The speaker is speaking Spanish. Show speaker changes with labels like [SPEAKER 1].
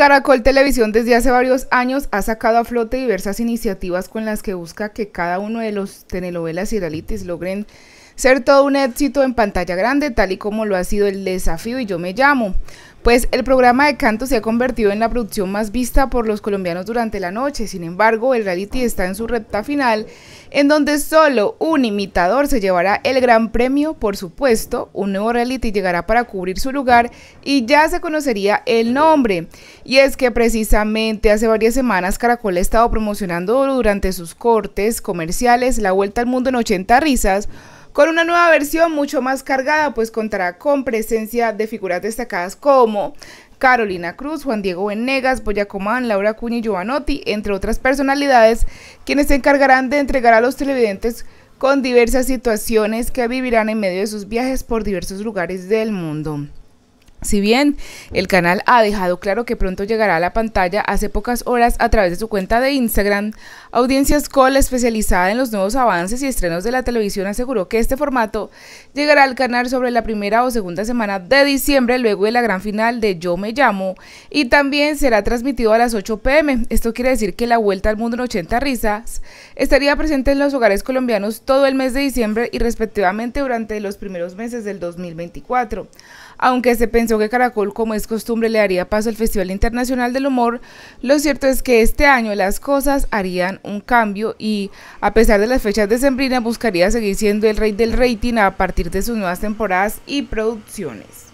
[SPEAKER 1] Caracol Televisión desde hace varios años ha sacado a flote diversas iniciativas con las que busca que cada uno de los telenovelas y realities logren ser todo un éxito en pantalla grande, tal y como lo ha sido el desafío y yo me llamo. Pues el programa de canto se ha convertido en la producción más vista por los colombianos durante la noche, sin embargo el reality está en su recta final, en donde solo un imitador se llevará el gran premio, por supuesto, un nuevo reality llegará para cubrir su lugar y ya se conocería el nombre. Y es que precisamente hace varias semanas Caracol ha estado promocionando durante sus cortes comerciales la vuelta al mundo en 80 risas, con una nueva versión mucho más cargada, pues contará con presencia de figuras destacadas como Carolina Cruz, Juan Diego Venegas, Boyacomán, Laura Cuña y Giovanotti, entre otras personalidades, quienes se encargarán de entregar a los televidentes con diversas situaciones que vivirán en medio de sus viajes por diversos lugares del mundo. Si bien el canal ha dejado claro que pronto llegará a la pantalla, hace pocas horas a través de su cuenta de Instagram, Audiencias Call, especializada en los nuevos avances y estrenos de la televisión, aseguró que este formato llegará al canal sobre la primera o segunda semana de diciembre, luego de la gran final de Yo Me Llamo, y también será transmitido a las 8 pm. Esto quiere decir que la vuelta al mundo en 80 risas estaría presente en los hogares colombianos todo el mes de diciembre y respectivamente durante los primeros meses del 2024. Aunque se pensó que Caracol, como es costumbre, le haría paso al Festival Internacional del Humor, lo cierto es que este año las cosas harían un cambio y, a pesar de las fechas de Sembrina, buscaría seguir siendo el rey del rating a partir de sus nuevas temporadas y producciones.